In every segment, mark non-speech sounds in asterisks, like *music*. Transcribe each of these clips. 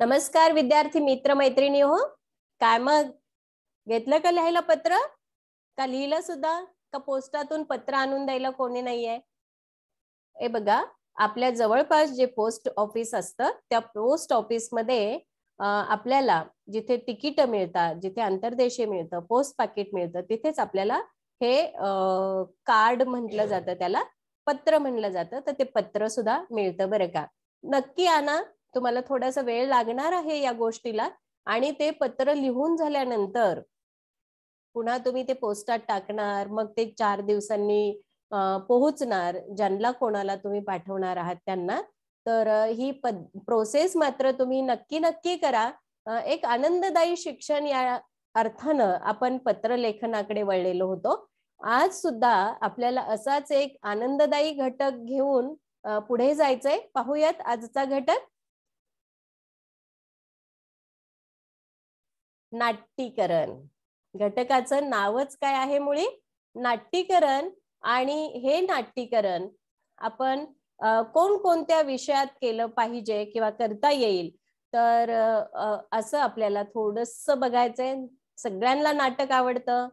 नमस्कार विद्यार्थी मित्र मैत्रिणी हो काय मग घेतलं का लिहायला पत्र का लिहिलं सुद्धा का पोस्टातून पत्र आणून द्यायला कोणी नाहीये हे बघा आपल्या जवळपास जे पोस्ट ऑफिस असतं त्या पोस्ट ऑफिसमध्ये आपल्याला जिथे तिकीट मिळतात जिथे अंतरदेशीय मिळतं पोस्ट पाकिट मिळतं तिथेच आपल्याला हे कार्ड म्हटलं जातं त्याला पत्र म्हटलं जातं तर ते पत्र सुद्धा मिळतं बरं का नक्की आणा तुम्हाला थोडासा वेळ लागणार आहे या गोष्टीला आणि ते पत्र लिहून झाल्यानंतर पुन्हा तुम्ही ते पोस्टात टाकणार मग ते चार दिवसांनी पोहोचणार ज्यांना कोणाला तुम्ही पाठवणार आहात त्यांना तर ही पद प्रोसेस मात्र तुम्ही नक्की नक्की करा एक आनंददायी शिक्षण या अर्थानं आपण पत्रलेखनाकडे वळलेलो होतो आज सुद्धा आपल्याला असाच एक आनंददायी घटक घेऊन पुढे जायचंय पाहूयात आजचा घटक नाट्यीकरण घटकाचं नावच काय आहे मुळी नाट्यीकरण आणि हे नाट्यीकरण आपण कोणकोणत्या विषयात केलं पाहिजे किंवा करता येईल तर असं आपल्याला थोडस बघायचंय सगळ्यांना नाटक आवडतं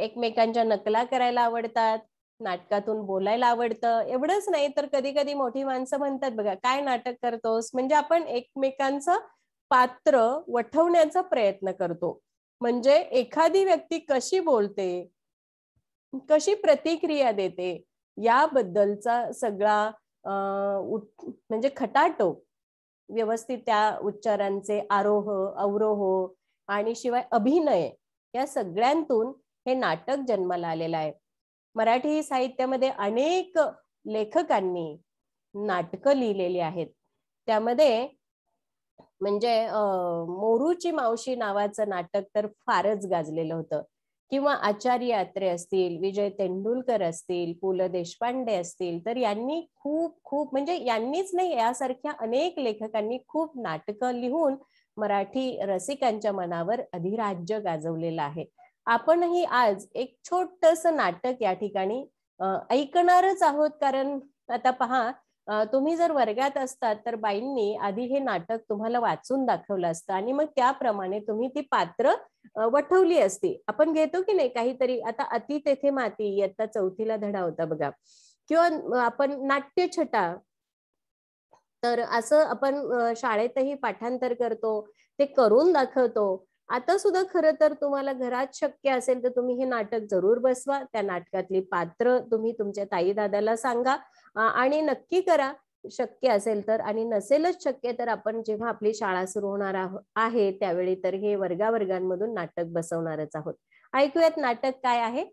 एकमेकांच्या नकला करायला आवडतात नाटकातून बोलायला आवडतं एवढंच नाही तर कधी कधी मोठी माणसं म्हणतात बघा काय नाटक करतोस म्हणजे आपण एकमेकांचं पात्र वठवण्याचा प्रयत्न करतो म्हणजे एखादी व्यक्ती कशी बोलते कशी प्रतिक्रिया देते याबद्दलचा सगळा म्हणजे खटाटो व्यवस्थित त्या उच्चारांचे आरोह अवरोह आणि शिवाय अभिनय या सगळ्यांतून हे नाटक जन्माला आलेलं आहे मराठी साहित्यामध्ये अनेक लेखकांनी नाटकं लिहिलेली आहेत त्यामध्ये म्हणजे मोरूची मावशी नावाचं नाटक तर फारच गाजलेलं होतं किंवा आचार्य यात्रे असतील विजय तेंडुलकर असतील पु ल देशपांडे असतील तर यांनी खूप खूप म्हणजे यांनीच नाही यासारख्या अनेक लेखकांनी खूप नाटकं लिहून मराठी रसिकांच्या मनावर अधिराज्य गाजवलेलं आहे आपणही आज एक छोटस नाटक या ठिकाणी ऐकणारच आहोत कारण आता पहा तुम्ही जर वर्गात असतात तर बाईंनी आधी हे नाटक तुम्हाला वाचून दाखवलं असतं आणि मग त्याप्रमाणे तुम्ही ती पात्र वठवली असती आपण घेतो की नाही काहीतरी आता अति तेथे माती इयत्ता चौथीला धडा होता बघा किंवा आपण नाट्यछटा तर असं आपण शाळेतही पाठांतर करतो ते करून दाखवतो आता सुद्धा खरं तर तुम्हाला घरात शक्य असेल तर तुम्ही हे नाटक जरूर बसवा त्या नाटकातली पात्र तुम्ही तुमच्या ताई दादाला सांगा आणि नक्की करा शक्य असेल तर आणि नसेलच शक्य तर आपण जेव्हा आपली शाळा सुरू होणार आहे त्यावेळी तर हे वर्गावर्गांमधून नाटक बसवणारच आहोत ऐकूयात नाटक काय आहे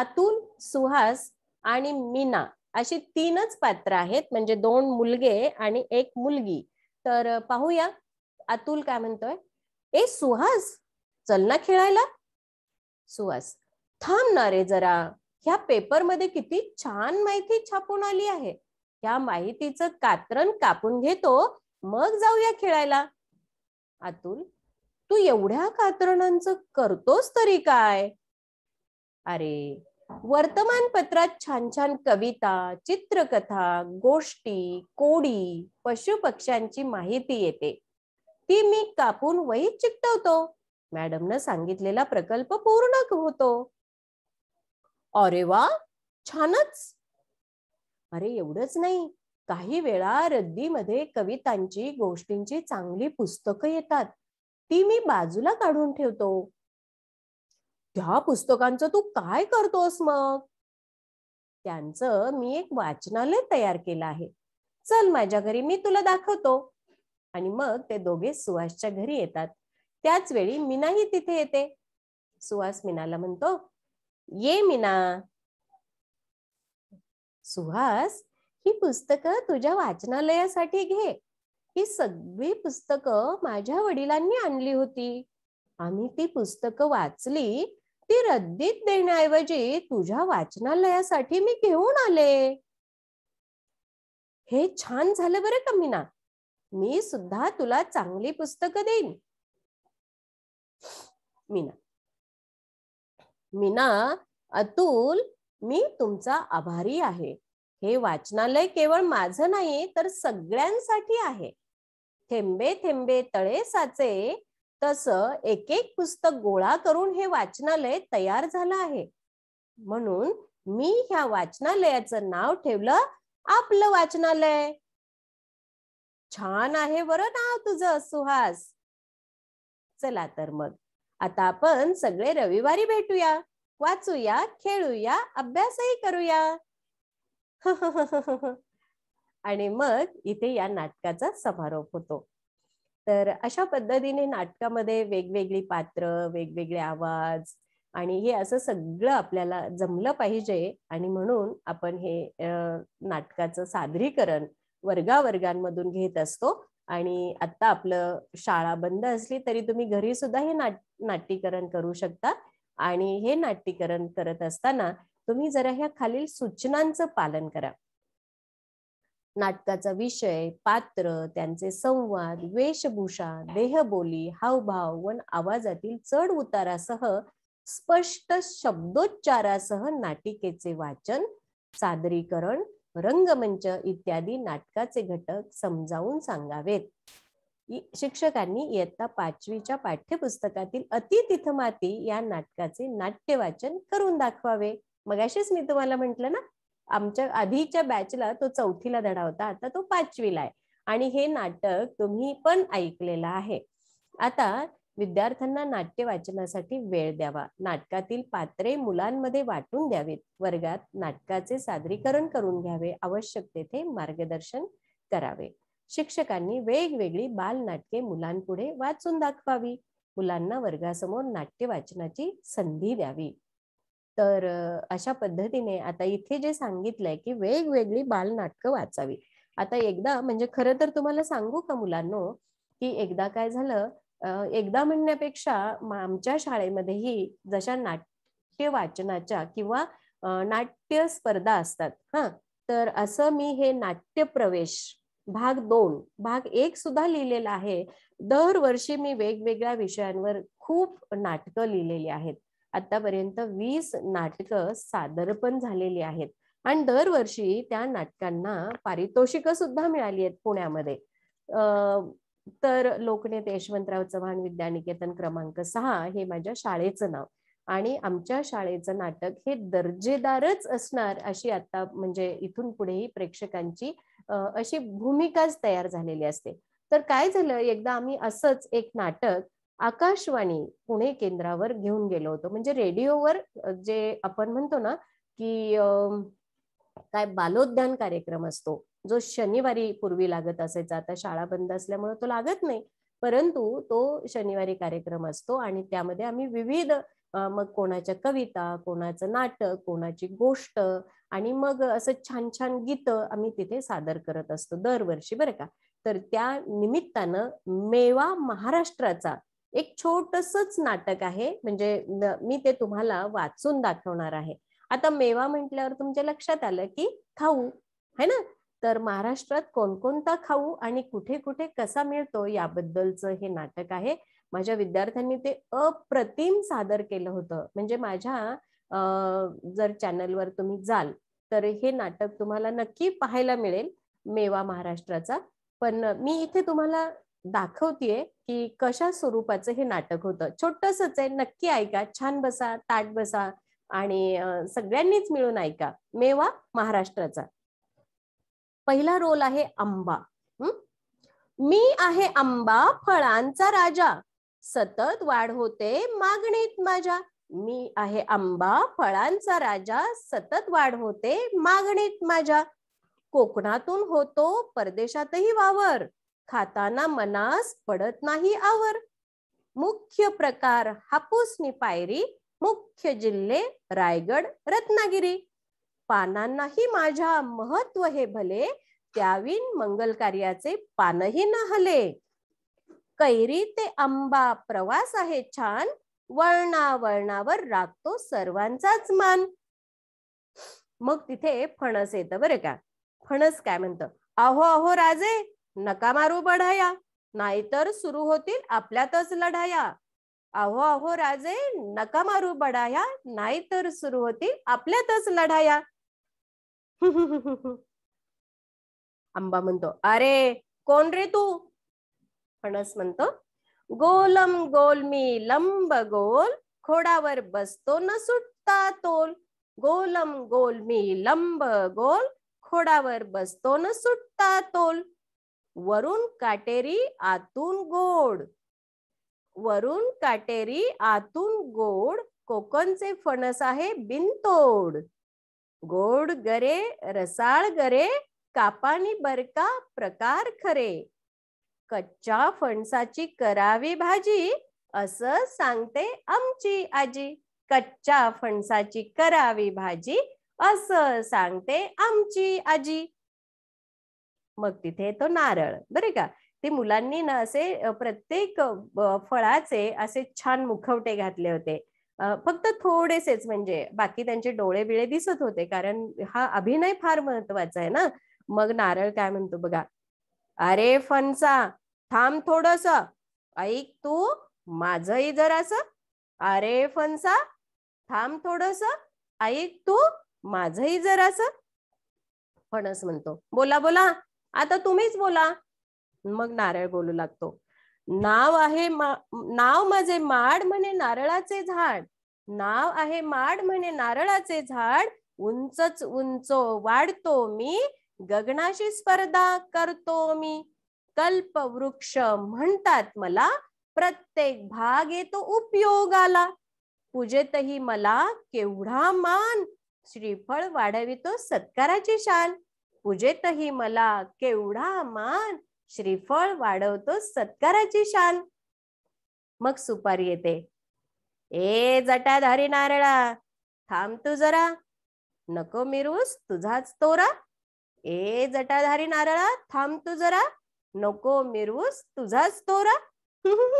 अतुल सुहास आणि मीना अशी तीनच पात्र आहेत म्हणजे दोन मुलगे आणि एक मुलगी तर पाहूया अतुल काय म्हणतोय ए सुहास चल ना खेळायला सुहास थांब ना रे जरा ह्या पेपरमध्ये किती छान माहिती छापून आली आहे ह्या माहितीचं कात्रण कापून घेतो मग जाऊया खेळायला अतुल तू एवढ्या कात्रणांच करतोस तरी काय अरे वर्तमानपत्रात छान छान कविता चित्रकथा गोष्टी कोडी पशुपक्ष्यांची माहिती येते ती मी कापून वहीत चिकटवतो मॅडमनं सांगितलेला प्रकल्प पूर्ण होतो अरे वा छानच अरे एवढंच नाही काही वेळा रद्दीमध्ये कवितांची गोष्टींची चांगली पुस्तकं येतात ती मी बाजूला काढून ठेवतो त्या पुस्तकांचं तू काय करतोस मग त्यांचं मी एक वाचनालय तयार केलं आहे चल माझ्या घरी मी तुला दाखवतो आणि मग ते दोघे सुहासच्या घरी येतात त्याच वेळी मीनाही तिथे येते सुहास मीनाला म्हणतो ये मीना सुहास ही पुस्तक तुझ्या वाचनालयासाठी घे ही सगळी पुस्तकं माझ्या वडिलांनी आणली होती आम्ही ती पुस्तकं वाचली ती रद्दीत देण्याऐवजी तुझ्या वाचनालयासाठी मी घेऊन आले हे छान झालं बरं का मीना मी सुद्धा तुला चांगली पुस्तकं देईन मीना मीना अतुल मी तुमचा आभारी आहे हे वाचनालय केवळ माझ नाही तर सगळ्यांसाठी आहे थेंबे थेंबे तळे साचे तस एक एक पुस्तक गोळा करून हे वाचनालय तयार झालं आहे म्हणून मी ह्या वाचनालयाचं नाव ठेवलं आपलं वाचनालय छान आहे बरं ना तुझं सुहास चला तर मग आता आपण सगळे रविवारी भेटूया वाचूया खेळूया अभ्यासही करूया *laughs* आणि मग इथे या नाटकाचा समारोप होतो तर अशा पद्धतीने नाटकामध्ये वेगवेगळी पात्र वेगवेगळे आवाज आणि हे असं सगळं आपल्याला जमलं पाहिजे आणि म्हणून आपण हे नाटकाचं सादरीकरण वर्गावर्गांमधून घेत असतो आणि आता आपलं शाळा बंद असली तरी तुम्ही घरी सुद्धा हे नाट्यीकरण करू शकता आणि हे नाट्यकरण करत असताना तुम्ही जरा ह्या खालील सूचनांचं पालन करा नाटकाचा विषय पात्र त्यांचे संवाद वेशभूषा देहबोली हावभाव व आवाजातील चढ उतारासह स्पष्ट शब्दोच्चारासह नाटिकेचे वाचन सादरीकरण रंगमंच इत्यादी नाटकाचे घटक समजावून सांगावेत शिक्षकांनी इयत्ता पाचवीच्या पाठ्यपुस्तकातील अति तिथ माती या नाटकाचे नाट्य वाचन करून दाखवावे मग अशीच मी तुम्हाला म्हंटल ना आमच्या आधीच्या बॅचला तो चौथीला धडा होता आता तो पाचवीला आहे आणि हे नाटक तुम्ही पण ऐकलेलं आहे आता विद्यार्थ्यांना नाट्य वाचनासाठी वेळ द्यावा नाटकातील पात्रे मुलांमध्ये वाटून द्यावीत वर्गात नाटकाचे सादरीकरण करून घ्यावे आवश्यक तेथे मार्गदर्शन करावे शिक्षकांनी वेगवेगळी बालनाटके मुलांपुढे वाचून दाखवावी मुलांना वर्गासमोर नाट्य वाचनाची संधी द्यावी तर अशा पद्धतीने आता इथे जे सांगितलंय की वेगवेगळी बालनाटकं वाचावी आता एकदा म्हणजे खरं तर तुम्हाला सांगू का मुलांनो की एकदा काय झालं एकदा म्हणण्यापेक्षा आमच्या शाळेमध्येही जशा नाट्य वाचनाच्या किंवा नाट्य स्पर्धा असतात हा तर असं मी हे नाट्य प्रवेश भाग दोन भाग एक सुद्धा लिहिलेला आहे दरवर्षी मी वेगवेगळ्या विषयांवर खूप नाटकं लिहिलेली आहेत आतापर्यंत वीस नाटकं सादर पण झालेली आहेत आणि दरवर्षी त्या नाटकांना पारितोषिक सुद्धा मिळाली आहेत पुण्यामध्ये तर लोकनेत यशवंतराव चव्हाण विद्यानिकेतन क्रमांक सहा हे माझ्या शाळेचं नाव आणि आमच्या शाळेचं नाटक हे दर्जेदारच असणार अशी आता म्हणजे इथून पुढेही प्रेक्षकांची अशी भूमिकाच तयार झालेली असते तर काय झालं एकदा आम्ही असंच एक नाटक आकाशवाणी पुणे केंद्रावर घेऊन गेलो होतो म्हणजे रेडिओवर जे आपण म्हणतो ना की काय बालोद्यान कार्यक्रम असतो जो शनिवारी पूर्वी लागत असायचा आता शाळा बंद असल्यामुळे तो लागत नाही परंतु तो शनिवारी कार्यक्रम असतो आणि त्यामध्ये आम्ही विविध मग कोणाच्या कविता कोणाचं नाटक कोणाची गोष्ट आणि मग असं छान छान गीत आम्ही तिथे सादर करत असतो दरवर्षी बरं का तर त्या निमित्तानं मेवा महाराष्ट्राचा एक छोटसच नाटक आहे म्हणजे मी ते तुम्हाला वाचून दाखवणार आहे आता मेवा म्हटल्यावर तुमच्या लक्षात आलं की खाऊ है ना तर महाराष्ट्रात कोणकोणता खाऊ आणि कुठे कुठे कसा मिळतो याबद्दलचं हे नाटक आहे माझ्या विद्यार्थ्यांनी ते अप्रतिम सादर केलं होतं म्हणजे माझ्या जर चॅनलवर तुम्ही जाल तर हे नाटक तुम्हाला नक्की पाहायला मिळेल मेवा महाराष्ट्राचा पण मी इथे तुम्हाला दाखवतीये की कशा स्वरूपाचं हे नाटक होतं छोटसच आहे नक्की ऐका छान बसा ताट बसा आणि सगळ्यांनीच मिळून ऐका मेवा महाराष्ट्राचा पहिला रोल आहे आंबा मी आहे आंबा फळांचा राजा सतत वाढ होते मागणीत माझ्या मी आहे आंबा फळांचा राजा सतत वाढ होते मागणीत माझ्या कोकणातून होतो परदेशातही वावर खाताना मनास पडत नाही आवर मुख्य प्रकार हापूसनी पायरी मुख्य जिल्हे रायगड रत्नागिरी पानांनाही माझ्या महत्व हे भले त्याविन मंगल कार्याचे पानही न हले कैरी ते आंबा प्रवास आहे छान वळणा वळणावर राखतो सर्वांचाच मान मग तिथे फणस येत बरे का फणस काय म्हणतं आहो आहो राजे नका मारू बढाया नाहीतर सुरू होतील आपल्यातच लढाया आहो आहो राजे नका मारू बढाया नाहीतर सुरू होतील आपल्यातच लढाया *laughs* आंबा म्हणतो अरे कोण रे तू फणस म्हणतो गोलम गोल मी लंब गोल खोडावर बसतो न सुटता तोल गोलम गोल मी लंब गोल खोडावर बसतो न सुटता तोल वरून काटेरी आतून गोड वरून काटेरी आतून गोड कोकणचे फणस आहे बिनतोड गोड गरे रसाळ गरे कापानी बरका प्रकार खरे कच्चा फणसाची करावी भाजी अस सांगते आमची आजी कच्च्या फणसाची करावी भाजी असं सांगते आमची आजी मग तिथे तो नारळ बरे का ते मुलांनी ना असे प्रत्येक फळाचे असे छान मुखवटे घातले होते फक्त थोडेसेच म्हणजे बाकी त्यांचे डोळे बिळे दिसत होते कारण हा अभिनय फार महत्वाचा आहे ना मग नारळ काय म्हणतो बघा अरे फणसा थांब थोडस ऐक तू माझही जरास अरे फणसा थांब थोडस ऐक तू माझही जरास फणस म्हणतो बोला बोला आता तुम्हीच बोला मग नारळ बोलू लागतो नाव आहे मा, नाव माझे माड म्हणे नारळाचे झाड नाव आहे माड म्हणे नारळाचे झाड उंचच उंच वाढतो मी गगनाशी स्पर्धा करतो मी कल्प वृक्ष म्हणतात मला प्रत्येक भाग येतो उपयोगाला पूजेतही मला केवढा मान श्रीफळ वाढवितो सत्काराची शाल पूजेतही मला केवढा मान श्रीफळ वाढवतो सत्काराची शाल मग सुपारी येते ए जटाधारी नारळा थांब तू जरा नको मिरूस तुझाच तोरा ए जटाधारी नारळा थांब तू जरा नको मिरूस तुझाच तोरा *laughs*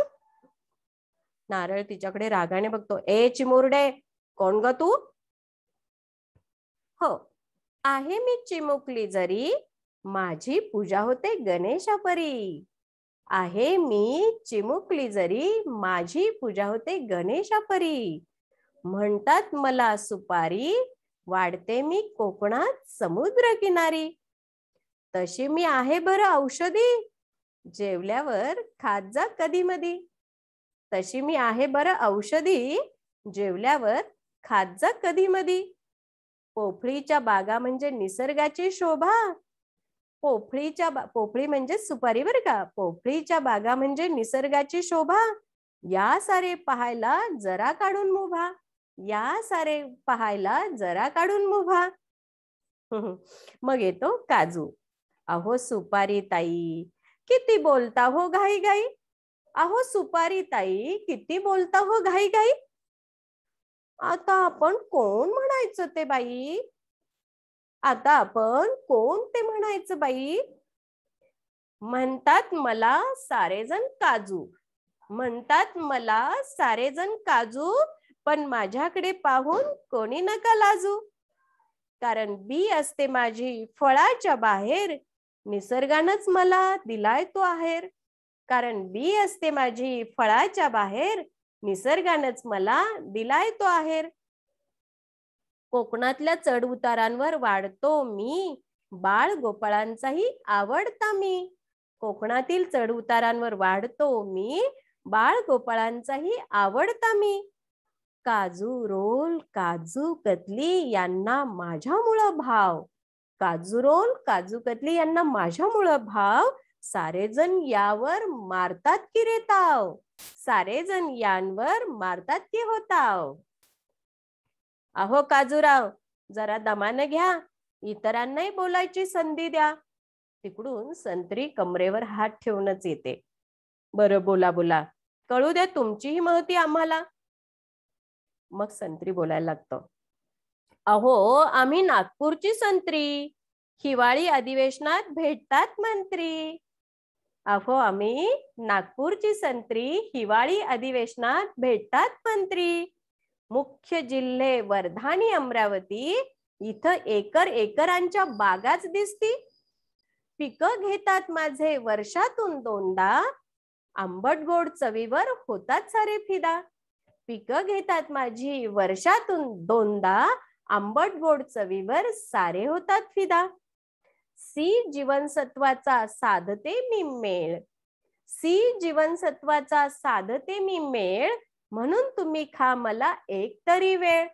नारळ तिच्याकडे रागाने बघतो ए चिमुरडे कोण ग तू हो आहे मी चिमुकली जरी माझी पूजा होते गणेशापरी आहे मी चिमुकली जरी माझी पूजा होते गणेशापरी म्हणतात मला सुपारी वाढते मी कोकणात समुद्र किनारी तशी मी आहे बर औषधी जेवल्यावर खात जा कधी मधी तशी मी आहे बर औषधी जेवल्यावर खात जा कधी मधी पोफळीच्या बागा म्हणजे निसर्गाची शोभा पोफळीच्या पोफळी म्हणजे सुपारी बरं का पोफळीच्या बागा म्हणजे निसर्गाची शोभा या सारे पाहायला जरा काढून मुभा या सारे पाहायला जरा काढून मुभा *laughs* मग येतो काजू अहो सुपारी ताई किती बोलता हो घाई घाई अहो सुपारी ताई किती बोलता हो घाई घाई आता आपण कोण म्हणायचं ते बाई आता आपण कोण ते म्हणायचं बाई म्हणतात मला सारेजण काजू म्हणतात मला सारेजण काजू पण माझ्याकडे पाहून कोणी नका लाजू कारण बी असते माझी फळाच्या बाहेर निसर्गानच मला दिलाय तो आहेर कारण बी असते माझी फळाच्या बाहेर निसर्गानच मला दिलाय तो आहेर कोकणातल्या चढउतारांवर वाढतो मी बाळ गोपाळांचाही आवडता मी कोकणातील चढउतारांवर वाढतो मी बाळ गोपाळांचाही आवडता मी काजू रोल काजू कतली यांना माझ्यामुळं भाव काजू रोल काजू कतली यांना माझ्यामुळं भाव सारेजण यावर मारतात की रेताव सारेजण यांवर मारतात की होताव अहो काजूराव जरा दमानं घ्या इतरांनाही बोलायची संधी द्या तिकडून संत्री कमरेवर हात ठेवूनच येते बरं बोला बोला कळू द्या तुमचीही महती आम्हाला मग संत्री बोलायला लागतो अहो आम्ही नागपूरची संत्री हिवाळी अधिवेशनात भेटतात मंत्री अहो आम्ही नागपूरची संत्री हिवाळी अधिवेशनात भेटतात मंत्री मुख्य जिल्हे वर्धानी अमरावती इथं एकर एकरांच्या बागाच दिसती पिकं घेतात माझे वर्षातून दोनदा आंबट गोड चवीवर होतात सारे फिदा पिकं घेतात माझी वर्षातून दोनदा आंबट गोड चवीवर सारे होतात फिदा सी जीवनसत्वाचा साधते मी मेळ सी जीवनसत्वाचा साधते मी मेळ म्हणून तुम्ही खा मला एक तरी वेळ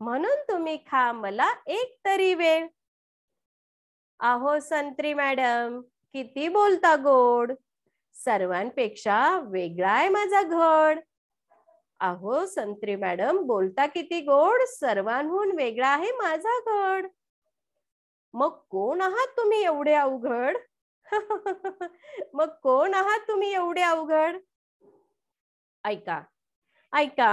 म्हणून तुम्ही खा मला एक तरी वेळ आहो संत्री मॅडम किती बोलता गोड सर्वांपेक्षा वेगळा आहे माझा घड आहो संत्री मॅडम बोलता किती गोड सर्वांहून वेगळा आहे माझा घड मग कोण आहात तुम्ही एवढे अवघड *laughs* मग कोण आहात तुम्ही एवढे अवघड ऐका ऐका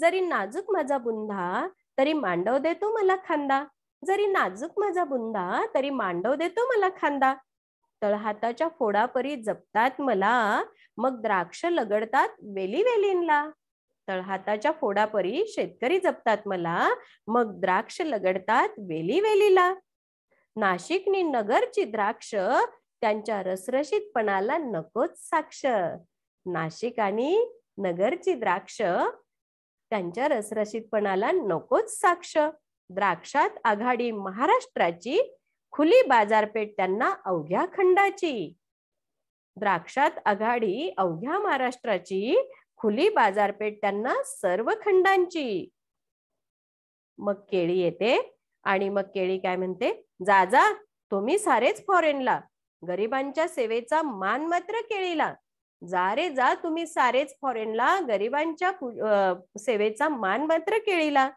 जरी नाजूक माझा बुंधा तरी मांडव देतो मला खांदा जरी नाजूक माझा बुंदा तरी मांडव देतो मला खांदा तळहाताच्या फोडापरी जपतात मला मग द्राक्ष लगडतात वेली वेलींला तळहाताच्या फोडापरी शेतकरी जपतात मला मग द्राक्ष लगडतात वेली वेलीला नाशिकनी नगरची द्राक्ष त्यांच्या रसरशीतपणाला नकोच साक्ष नाशिक आणि नगरची द्राक्ष त्यांच्या रसरशीतपणाला नकोच साक्ष द्राक्षात आघाडी महाराष्ट्राची खुली बाजारपेठ त्यांना अवघ्या खंडाची द्राक्षात आघाडी अवघ्या महाराष्ट्राची खुली बाजारपेठ त्यांना सर्व खंडांची मग केळी येते आणि मग केळी काय म्हणते जा जा तुम्ही सारेच फॉरेनला गरिबांच्या सेवेचा मान मात्र केळीला जा रे जा तुम्ही सारेच फॉरेनला गरिबांच्या सेवेचा मान मात्र केळीला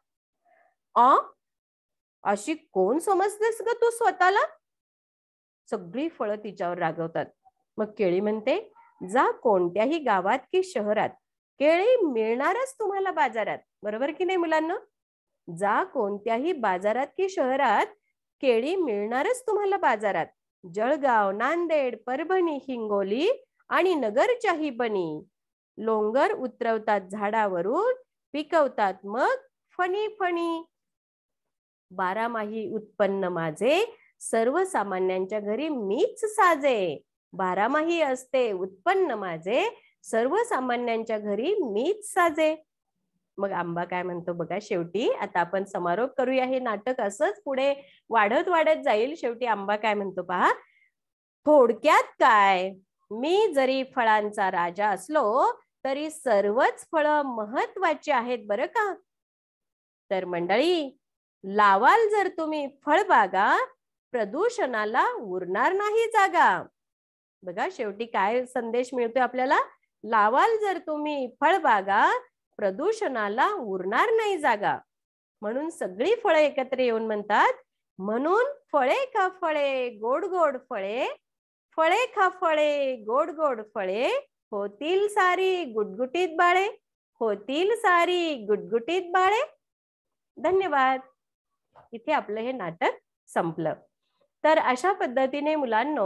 अशी कोण समजतेस ग तू स्वतःला सगळी फळं तिच्यावर रागवतात मग केळी म्हणते जा कोणत्याही गावात कि शहरात केळी मिळणारच तुम्हाला बाजारात बरोबर की नाही मुलांना जा कोणत्याही बाजारात कि शहरात केळी मिळणारच तुम्हाला बाजारात जळगाव नांदेड परभणी हिंगोली आणि नगरच्याही बनी लोंगर उतरवतात झाडावरून पिकवतात मग फणी फणी बारामाही उत्पन्न माझे सर्वसामान्यांच्या घरी मीच साजे बारामाही असते उत्पन्न माझे सर्वसामान्यांच्या घरी मीच साजे मग आंबा काय म्हणतो बघा शेवटी आता आपण समारोप करूया हे नाटक असंच पुढे वाढत वाढत जाईल शेवटी आंबा काय म्हणतो पहा थोडक्यात काय मी जरी फळांचा राजा असलो तरी सर्वच फळ महत्वाची आहेत बरं का तर मंडळी लावाल जर तुम्ही फळबागा प्रदूषणाला उरणार नाही जागा बघा शेवटी काय संदेश मिळतोय आपल्याला लावाल जर तुम्ही फळबागा प्रदूषणाला उरणार नाही जागा म्हणून सगळी फळे एकत्र येऊन म्हणतात म्हणून फळे का फळे गोड गोड फळे फळे खा फळे गोड गोड फळे होतील सारी गुटगुटीत बाळे होतील सारी गुटगुटीत बाळे धन्यवाद इथे आपलं हे नाटक संपलं तर अशा पद्धतीने मुलांना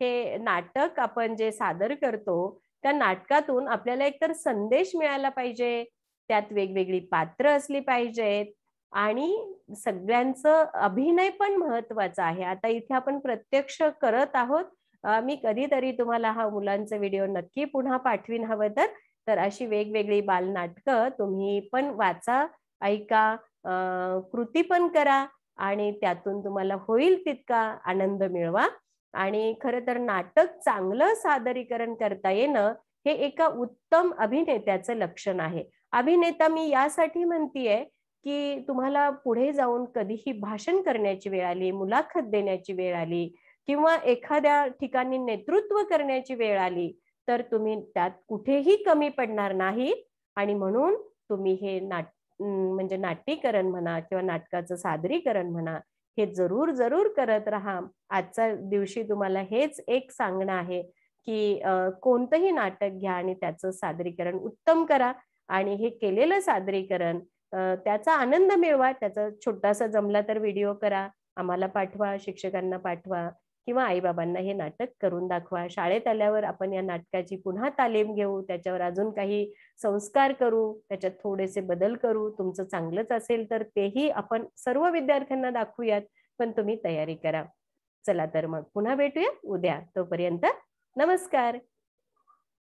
हे नाटक आपण जे सादर करतो त्या नाटकातून आपल्याला एकतर संदेश मिळाला पाहिजे त्यात वेगवेगळी पात्र असली पाहिजेत आणि सगळ्यांचं अभिनय पण महत्वाचं आहे आता इथे आपण प्रत्यक्ष करत आहोत मी कधीतरी तुम्हाला हा मुलांचा व्हिडिओ नक्की पुन्हा पाठवीन हवं तर तर अशी वेगवेगळी बालनाटकं तुम्ही पण वाचा ऐका कृती पण करा आणि त्यातून तुम्हाला होईल तितका आनंद मिळवा आणि खरं तर नाटक चांगलं सादरीकरण करता येणं हे एका उत्तम अभिनेत्याचं लक्षण आहे अभिनेता मी यासाठी म्हणतीये की तुम्हाला पुढे जाऊन कधीही भाषण करण्याची वेळ आली मुलाखत देण्याची वेळ आली किंवा एखाद्या ठिकाणी नेतृत्व करण्याची वेळ आली तर तुम्ही त्यात कुठेही कमी पडणार नाही आणि म्हणून तुम्ही हे नाट म्हणजे नाट्यकरण म्हणा किंवा नाटकाचं सादरीकरण म्हणा हे जरूर जरूर करत राहा आजच्या दिवशी तुम्हाला हेच एक सांगणं आहे की कोणतंही नाटक घ्या आणि त्याचं सादरीकरण उत्तम करा आणि हे केलेलं सादरीकरण त्याचा आनंद मिळवा त्याचा छोटासा जमला तर व्हिडिओ करा आम्हाला पाठवा शिक्षकांना पाठवा किंवा आईबाबांना हे नाटक करून दाखवा शाळेत आल्यावर आपण या नाटकाची पुन्हा तालीम घेऊ त्याच्यावर अजून काही संस्कार करू त्याच्यात थोडेसे बदल करू तुमचं चांगलंच असेल तर तेही आपण सर्व विद्यार्थ्यांना दाखवूयात पण तुम्ही तयारी करा चला तर मग पुन्हा भेटूया उद्या तोपर्यंत नमस्कार